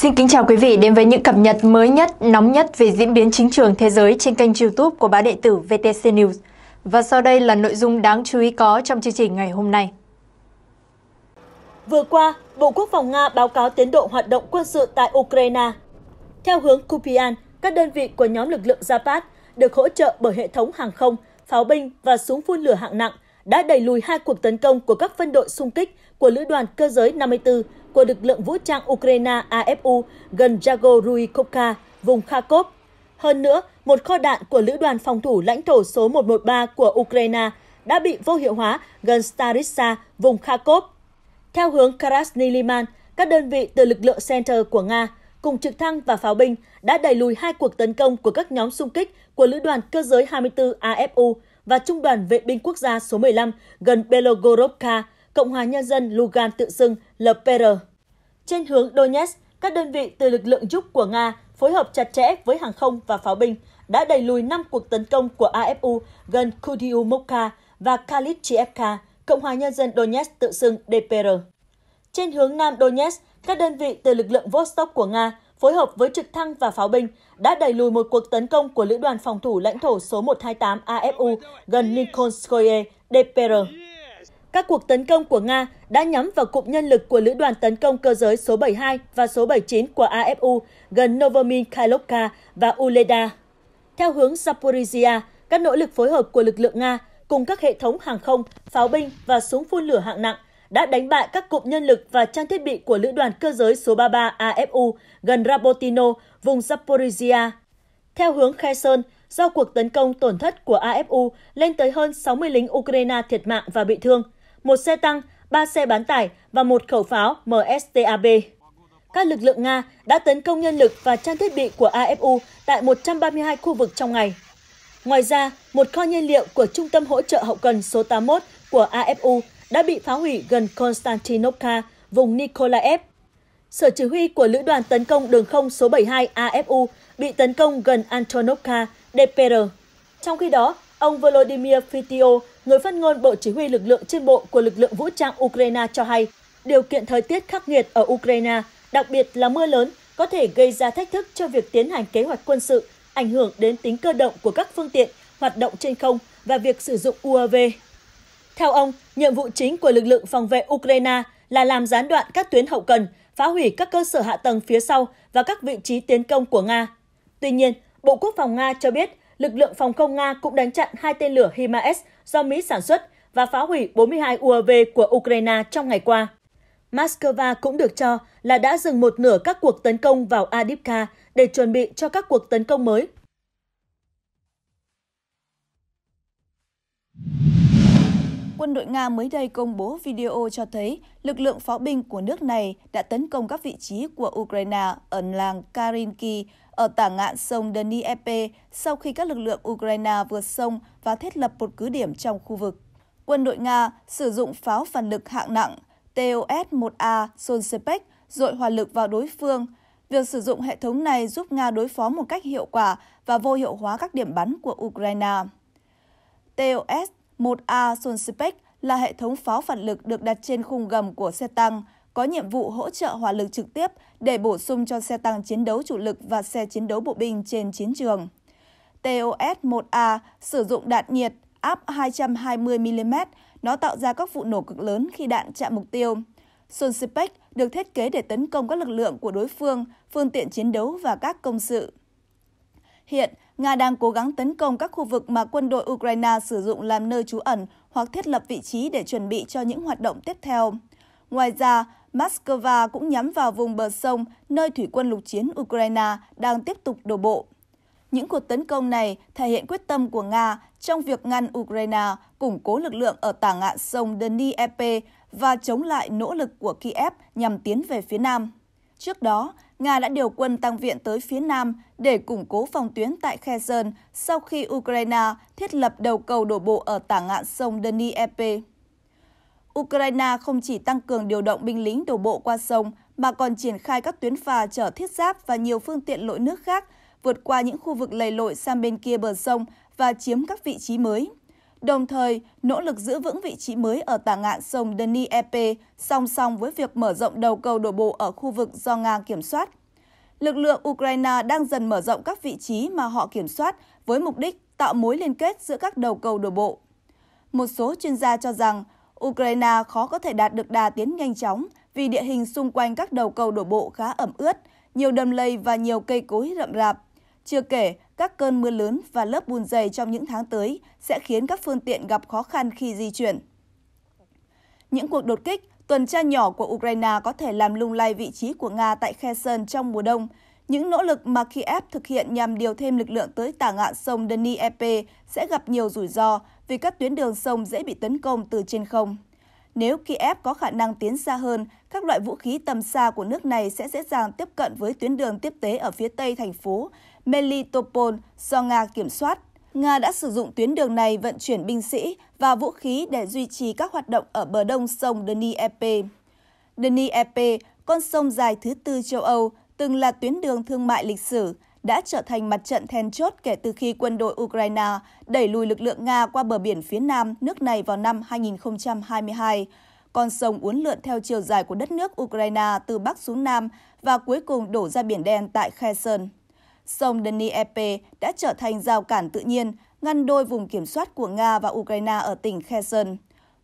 Xin kính chào quý vị đến với những cập nhật mới nhất, nóng nhất về diễn biến chính trường thế giới trên kênh youtube của báo đệ tử VTC News. Và sau đây là nội dung đáng chú ý có trong chương trình ngày hôm nay. Vừa qua, Bộ Quốc phòng Nga báo cáo tiến độ hoạt động quân sự tại Ukraine. Theo hướng Kupian, các đơn vị của nhóm lực lượng Zapad được hỗ trợ bởi hệ thống hàng không, pháo binh và súng phun lửa hạng nặng – đã đẩy lùi hai cuộc tấn công của các phân đội xung kích của Lữ đoàn Cơ giới 54 của lực lượng vũ trang Ukraine AFU gần Jagoruikovka, vùng Kharkov. Hơn nữa, một kho đạn của Lữ đoàn phòng thủ lãnh thổ số 113 của Ukraine đã bị vô hiệu hóa gần Staritsa, vùng Kharkov. Theo hướng Krasny các đơn vị từ lực lượng Center của Nga cùng trực thăng và pháo binh đã đẩy lùi hai cuộc tấn công của các nhóm xung kích của Lữ đoàn Cơ giới 24 AFU và Trung đoàn Vệ binh Quốc gia số 15 gần Belogorovka, Cộng hòa Nhân dân Lugan tự xưng LPR. Trên hướng Donetsk, các đơn vị từ lực lượng giúp của Nga phối hợp chặt chẽ với hàng không và pháo binh đã đẩy lùi 5 cuộc tấn công của AFU gần Kudiumovka và Kalichievka, Cộng hòa Nhân dân Donetsk tự xưng DPR. Trên hướng Nam Donetsk, các đơn vị từ lực lượng Vostok của Nga phối hợp với trực thăng và pháo binh, đã đẩy lùi một cuộc tấn công của Lữ đoàn phòng thủ lãnh thổ số 128 AFU gần Nikolskoye, DPR. Các cuộc tấn công của Nga đã nhắm vào cụm nhân lực của Lữ đoàn tấn công cơ giới số 72 và số 79 của AFU gần Novomin và Uleda. Theo hướng Zaporizhia, các nỗ lực phối hợp của lực lượng Nga cùng các hệ thống hàng không, pháo binh và súng phun lửa hạng nặng đã đánh bại các cụm nhân lực và trang thiết bị của Lữ đoàn cơ giới số 33 AFU gần Rabotino, vùng Zaporizhia. Theo hướng Kherson, do cuộc tấn công tổn thất của AFU lên tới hơn 60 lính Ukraine thiệt mạng và bị thương, một xe tăng, ba xe bán tải và một khẩu pháo MSTAB. Các lực lượng Nga đã tấn công nhân lực và trang thiết bị của AFU tại 132 khu vực trong ngày. Ngoài ra, một kho nhiên liệu của Trung tâm Hỗ trợ Hậu cần số 81 của AFU đã bị phá hủy gần Konstantinovka, vùng Nikolaev. Sở chỉ huy của lữ đoàn tấn công đường không số 72 AFU bị tấn công gần Antonovka, DPR. Trong khi đó, ông Volodymyr Fitio, người phát ngôn Bộ Chỉ huy lực lượng trên bộ của lực lượng vũ trang Ukraine cho hay, điều kiện thời tiết khắc nghiệt ở Ukraine, đặc biệt là mưa lớn, có thể gây ra thách thức cho việc tiến hành kế hoạch quân sự, ảnh hưởng đến tính cơ động của các phương tiện hoạt động trên không và việc sử dụng UAV. Theo ông, nhiệm vụ chính của lực lượng phòng vệ Ukraine là làm gián đoạn các tuyến hậu cần, phá hủy các cơ sở hạ tầng phía sau và các vị trí tiến công của Nga. Tuy nhiên, Bộ Quốc phòng Nga cho biết lực lượng phòng không Nga cũng đánh chặn hai tên lửa HIMARS do Mỹ sản xuất và phá hủy 42 UAV của Ukraine trong ngày qua. Moscow cũng được cho là đã dừng một nửa các cuộc tấn công vào Adipka để chuẩn bị cho các cuộc tấn công mới quân đội Nga mới đây công bố video cho thấy lực lượng pháo binh của nước này đã tấn công các vị trí của Ukraine ở làng Karinki ở tả ngạn sông Dnieper sau khi các lực lượng Ukraine vượt sông và thiết lập một cứ điểm trong khu vực. Quân đội Nga sử dụng pháo phản lực hạng nặng TOS-1A Solsepec dội hỏa lực vào đối phương. Việc sử dụng hệ thống này giúp Nga đối phó một cách hiệu quả và vô hiệu hóa các điểm bắn của Ukraine. TOS 1A Sunspec là hệ thống pháo phản lực được đặt trên khung gầm của xe tăng, có nhiệm vụ hỗ trợ hỏa lực trực tiếp để bổ sung cho xe tăng chiến đấu chủ lực và xe chiến đấu bộ binh trên chiến trường. TOS-1A sử dụng đạn nhiệt áp 220mm, nó tạo ra các vụ nổ cực lớn khi đạn chạm mục tiêu. Sunspec được thiết kế để tấn công các lực lượng của đối phương, phương tiện chiến đấu và các công sự. Hiện, Nga đang cố gắng tấn công các khu vực mà quân đội Ukraine sử dụng làm nơi trú ẩn hoặc thiết lập vị trí để chuẩn bị cho những hoạt động tiếp theo. Ngoài ra, Moscow cũng nhắm vào vùng bờ sông nơi thủy quân lục chiến Ukraine đang tiếp tục đổ bộ. Những cuộc tấn công này thể hiện quyết tâm của Nga trong việc ngăn Ukraine củng cố lực lượng ở tả ngạn sông Dnieper và chống lại nỗ lực của Kiev nhằm tiến về phía nam. Trước đó, Nga đã điều quân tăng viện tới phía Nam để củng cố phòng tuyến tại Kherson sau khi Ukraine thiết lập đầu cầu đổ bộ ở tả ngạn sông Dnieper. Ukraine không chỉ tăng cường điều động binh lính đổ bộ qua sông mà còn triển khai các tuyến phà chở thiết giáp và nhiều phương tiện lội nước khác vượt qua những khu vực lầy lội sang bên kia bờ sông và chiếm các vị trí mới đồng thời nỗ lực giữ vững vị trí mới ở tả ngạn sông Denis song song với việc mở rộng đầu cầu đổ bộ ở khu vực do Nga kiểm soát. Lực lượng Ukraine đang dần mở rộng các vị trí mà họ kiểm soát với mục đích tạo mối liên kết giữa các đầu cầu đổ bộ. Một số chuyên gia cho rằng Ukraine khó có thể đạt được đà tiến nhanh chóng vì địa hình xung quanh các đầu cầu đổ bộ khá ẩm ướt, nhiều đầm lầy và nhiều cây cối rậm rạp. Chưa kể, các cơn mưa lớn và lớp bùn dày trong những tháng tới sẽ khiến các phương tiện gặp khó khăn khi di chuyển. Những cuộc đột kích, tuần tra nhỏ của Ukraine có thể làm lung lay vị trí của Nga tại Kherson trong mùa đông. Những nỗ lực mà Kiev thực hiện nhằm điều thêm lực lượng tới tả ngạn sông Dnieper sẽ gặp nhiều rủi ro vì các tuyến đường sông dễ bị tấn công từ trên không. Nếu Kiev có khả năng tiến xa hơn, các loại vũ khí tầm xa của nước này sẽ dễ dàng tiếp cận với tuyến đường tiếp tế ở phía tây thành phố Melitopol do Nga kiểm soát. Nga đã sử dụng tuyến đường này vận chuyển binh sĩ và vũ khí để duy trì các hoạt động ở bờ đông sông Dnieper. Dnieper, con sông dài thứ tư châu Âu, từng là tuyến đường thương mại lịch sử, đã trở thành mặt trận then chốt kể từ khi quân đội Ukraine đẩy lùi lực lượng Nga qua bờ biển phía nam nước này vào năm 2022. Con sông uốn lượn theo chiều dài của đất nước Ukraine từ bắc xuống nam và cuối cùng đổ ra biển đen tại Kherson sông Dnieper đã trở thành rào cản tự nhiên, ngăn đôi vùng kiểm soát của Nga và Ukraine ở tỉnh Kherson.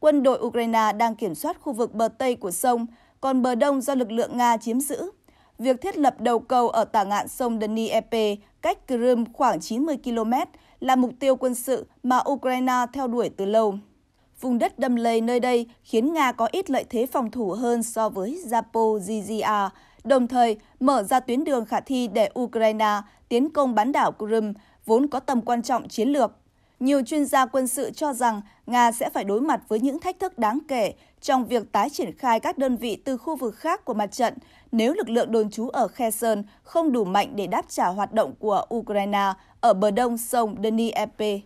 Quân đội Ukraine đang kiểm soát khu vực bờ Tây của sông, còn bờ Đông do lực lượng Nga chiếm giữ. Việc thiết lập đầu cầu ở tả ngạn sông Dnieper cách Crimea khoảng 90 km là mục tiêu quân sự mà Ukraine theo đuổi từ lâu. Vùng đất đầm lầy nơi đây khiến Nga có ít lợi thế phòng thủ hơn so với Zaporizhia, đồng thời mở ra tuyến đường khả thi để Ukraine tiến công bán đảo Crimea, vốn có tầm quan trọng chiến lược. Nhiều chuyên gia quân sự cho rằng Nga sẽ phải đối mặt với những thách thức đáng kể trong việc tái triển khai các đơn vị từ khu vực khác của mặt trận nếu lực lượng đồn trú ở Kherson không đủ mạnh để đáp trả hoạt động của Ukraine ở bờ đông sông Dnieper.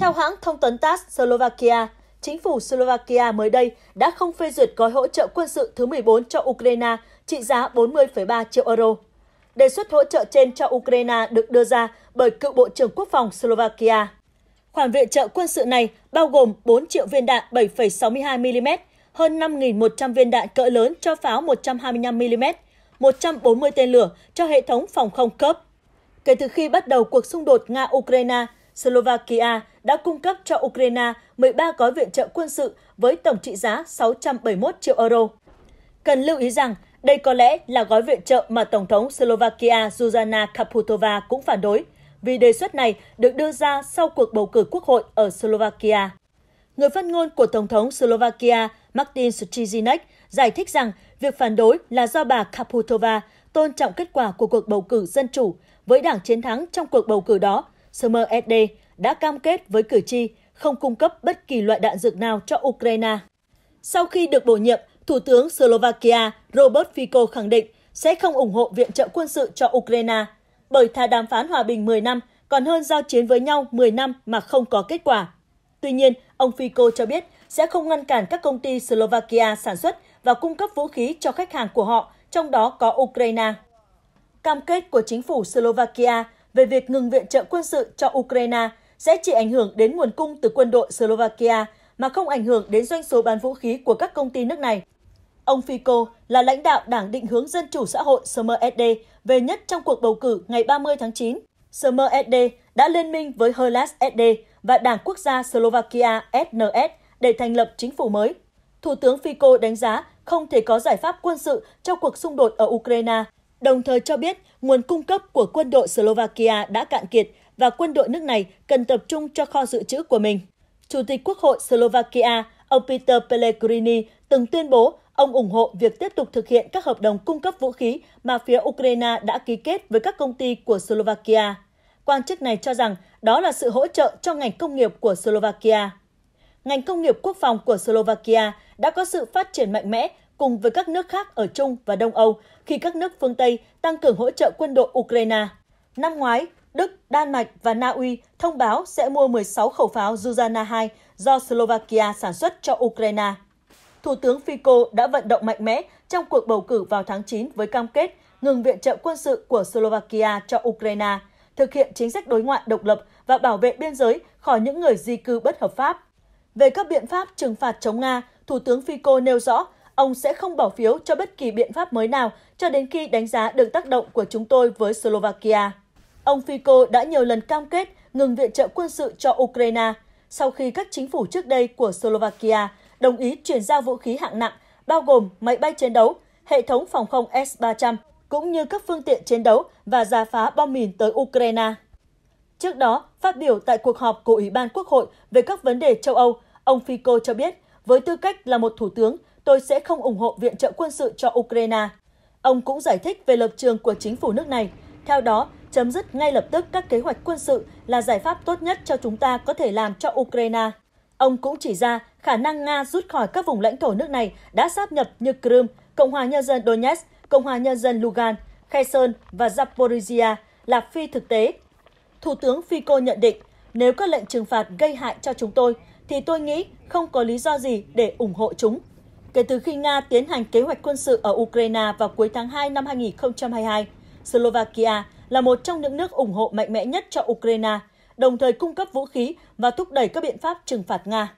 Theo hãng thông tấn TASS Slovakia, chính phủ Slovakia mới đây đã không phê duyệt gói hỗ trợ quân sự thứ 14 cho Ukraine trị giá 40,3 triệu euro. Đề xuất hỗ trợ trên cho Ukraine được đưa ra bởi cựu Bộ trưởng Quốc phòng Slovakia. Khoản viện trợ quân sự này bao gồm 4 triệu viên đạn 7,62mm, hơn 5.100 viên đạn cỡ lớn cho pháo 125mm, 140 tên lửa cho hệ thống phòng không cấp. Kể từ khi bắt đầu cuộc xung đột Nga-Ukraine, Slovakia đã cung cấp cho Ukraine 13 gói viện trợ quân sự với tổng trị giá 671 triệu euro. Cần lưu ý rằng, đây có lẽ là gói viện trợ mà Tổng thống Slovakia Zuzana Kaputova cũng phản đối, vì đề xuất này được đưa ra sau cuộc bầu cử quốc hội ở Slovakia. Người phát ngôn của Tổng thống Slovakia Martin Schizinek giải thích rằng việc phản đối là do bà Kaputova tôn trọng kết quả của cuộc bầu cử dân chủ với đảng chiến thắng trong cuộc bầu cử đó, SMSD, đã cam kết với cử tri không cung cấp bất kỳ loại đạn dược nào cho Ukraine. Sau khi được bổ nhiệm, Thủ tướng Slovakia Robert Fico khẳng định sẽ không ủng hộ viện trợ quân sự cho Ukraine, bởi thà đàm phán hòa bình 10 năm còn hơn giao chiến với nhau 10 năm mà không có kết quả. Tuy nhiên, ông Fico cho biết sẽ không ngăn cản các công ty Slovakia sản xuất và cung cấp vũ khí cho khách hàng của họ, trong đó có Ukraine. Cam kết của chính phủ Slovakia về việc ngừng viện trợ quân sự cho Ukraine sẽ chỉ ảnh hưởng đến nguồn cung từ quân đội Slovakia mà không ảnh hưởng đến doanh số bán vũ khí của các công ty nước này. Ông Fico là lãnh đạo Đảng định hướng Dân chủ xã hội SMSD về nhất trong cuộc bầu cử ngày 30 tháng 9. SMSD đã liên minh với Hellas SD và Đảng Quốc gia Slovakia SNS để thành lập chính phủ mới. Thủ tướng Fico đánh giá không thể có giải pháp quân sự cho cuộc xung đột ở Ukraine, đồng thời cho biết nguồn cung cấp của quân đội Slovakia đã cạn kiệt và quân đội nước này cần tập trung cho kho dự trữ của mình. Chủ tịch Quốc hội Slovakia, ông Peter Pellegrini từng tuyên bố ông ủng hộ việc tiếp tục thực hiện các hợp đồng cung cấp vũ khí mà phía Ukraine đã ký kết với các công ty của Slovakia. Quan chức này cho rằng đó là sự hỗ trợ cho ngành công nghiệp của Slovakia. Ngành công nghiệp quốc phòng của Slovakia đã có sự phát triển mạnh mẽ cùng với các nước khác ở Trung và Đông Âu khi các nước phương Tây tăng cường hỗ trợ quân đội Ukraine. Năm ngoái, Đức, Đan Mạch và Na Uy thông báo sẽ mua 16 khẩu pháo Zuzana 2 do Slovakia sản xuất cho Ukraine. Thủ tướng Fico đã vận động mạnh mẽ trong cuộc bầu cử vào tháng 9 với cam kết ngừng viện trợ quân sự của Slovakia cho Ukraine, thực hiện chính sách đối ngoại độc lập và bảo vệ biên giới khỏi những người di cư bất hợp pháp. Về các biện pháp trừng phạt chống Nga, Thủ tướng Fico nêu rõ ông sẽ không bỏ phiếu cho bất kỳ biện pháp mới nào cho đến khi đánh giá được tác động của chúng tôi với Slovakia. Ông Fico đã nhiều lần cam kết ngừng viện trợ quân sự cho Ukraine sau khi các chính phủ trước đây của Slovakia đồng ý chuyển giao vũ khí hạng nặng bao gồm máy bay chiến đấu, hệ thống phòng không S-300 cũng như các phương tiện chiến đấu và giả phá bom mìn tới Ukraine. Trước đó, phát biểu tại cuộc họp của Ủy ban Quốc hội về các vấn đề châu Âu, ông Fico cho biết, với tư cách là một thủ tướng, tôi sẽ không ủng hộ viện trợ quân sự cho Ukraine. Ông cũng giải thích về lập trường của chính phủ nước này. Theo đó, chấm dứt ngay lập tức các kế hoạch quân sự là giải pháp tốt nhất cho chúng ta có thể làm cho Ukraine. Ông cũng chỉ ra khả năng Nga rút khỏi các vùng lãnh thổ nước này đã sáp nhập như Crimea, Cộng hòa Nhân dân Donetsk, Cộng hòa Nhân dân Lugan, Kherson và Zaporizhia là phi thực tế. Thủ tướng Fico nhận định, nếu các lệnh trừng phạt gây hại cho chúng tôi, thì tôi nghĩ không có lý do gì để ủng hộ chúng. Kể từ khi Nga tiến hành kế hoạch quân sự ở Ukraine vào cuối tháng 2 năm 2022, Slovakia là một trong những nước ủng hộ mạnh mẽ nhất cho Ukraine, đồng thời cung cấp vũ khí và thúc đẩy các biện pháp trừng phạt Nga.